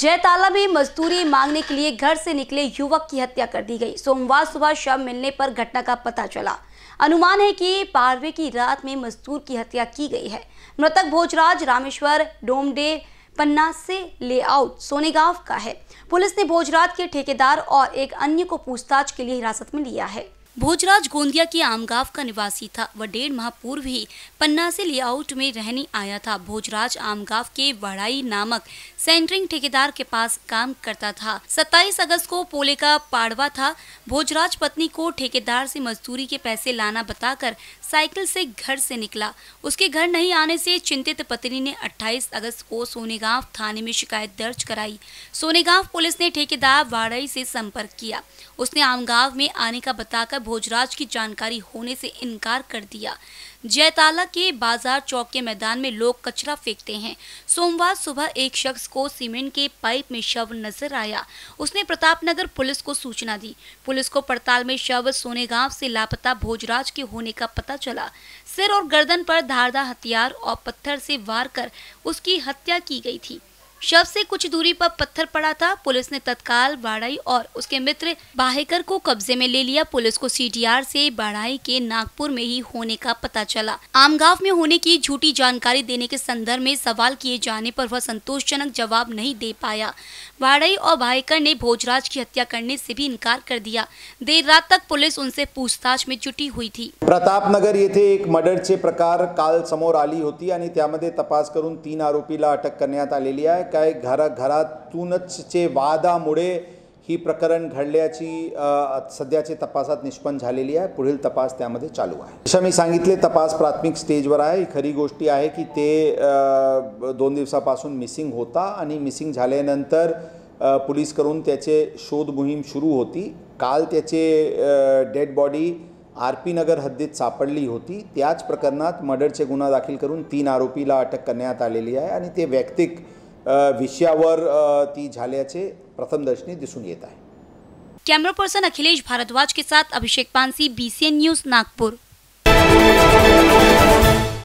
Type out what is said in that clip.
जयताला में मजदूरी मांगने के लिए घर से निकले युवक की हत्या कर दी गई सोमवार सुबह शव मिलने पर घटना का पता चला अनुमान है कि पारवे की रात में मजदूर की हत्या की गई है मृतक भोजराज रामेश्वर डोमडे पन्ना से लेआउट सोनेगांव का है पुलिस ने भोजराज के ठेकेदार और एक अन्य को पूछताछ के लिए हिरासत में लिया है भोजराज गोंदिया के आमगांव का निवासी था वह डेढ़ माह पूर्व ही पन्ना से लेआउट में रहने आया था भोजराज आमगांव के वड़ाई नामक सेंटरिंग ठेकेदार के पास काम करता था 27 अगस्त को पोले का पाड़वा था भोजराज पत्नी को ठेकेदार से मजदूरी के पैसे लाना बताकर साइकिल से घर से निकला उसके घर नहीं आने से चिंतित पत्नी ने 28 अगस्त को सोनेगांव थाने में शिकायत दर्ज कराई सोनेगांव पुलिस ने ठेकेदार वाड़ाई से संपर्क किया उसने आमगांव में आने का बताकर भोजराज की जानकारी होने से इनकार कर दिया जयताला के बाजार चौक के मैदान में लोग कचरा फेंकते हैं सोमवार सुबह एक शख्स को सीमेंट के पाइप में शव नजर आया उसने प्रताप नगर पुलिस को सूचना दी पुलिस को पड़ताल में शव सोनेगांव से लापता भोजराज के होने का पता चला सिर और गर्दन पर धारदार हथियार और पत्थर से वार कर उसकी हत्या की गई थी शव से कुछ दूरी पर पत्थर पड़ा था पुलिस ने तत्काल बाड़ाई और उसके मित्र बाहेकर को कब्जे में ले लिया पुलिस को सीडीआर से बाड़ाई के नागपुर में ही होने का पता चला आमगांव में होने की झूठी जानकारी देने के संदर्भ में सवाल किए जाने पर वह संतोषजनक जवाब नहीं दे पाया बाड़ाई और बाहेकर ने भोजराज की हत्या करने से भी इनकार कर दिया देर रात तक पुलिस उनसे पूछताछ में जुटी हुई थी प्रताप ये थे एक ऐसी प्रकार काल समोर आली होती तपास कर तीन आरोपीला अटक कर काय घरा घरातूनचचे वादामुळे ही प्रकरण घडल्याची सध्याचे तपासात निष्पन्न झालेली आहे पुढील तपास त्यामध्ये चालू आहे जसं मी सांगितले तपास प्राथमिक स्टेजवर आहे ही खरी गोष्टी आहे की ते दोन दिवसापासून मिसिंग होता आणि मिसिंग झाल्यानंतर पोलीस करून त्याचे शोध मोहीम सुरू होती काल त्याचे dead body R P Nagar हद्दीत सापडली होती त्याच प्रकरणात मर्डरचे गुन्हा दाखल करून तीन आरोपीला अटक करण्यात आलेली आहे आणि ते वैयक्तिक विषयावर ती झाल्याचे प्रथमदर्शनी दिसून येत आहे कॅमेरा पर्सन अखिलेश भारद्वाज के साथ अभिषेक पानसी बीसीएन न्यूज नागपूर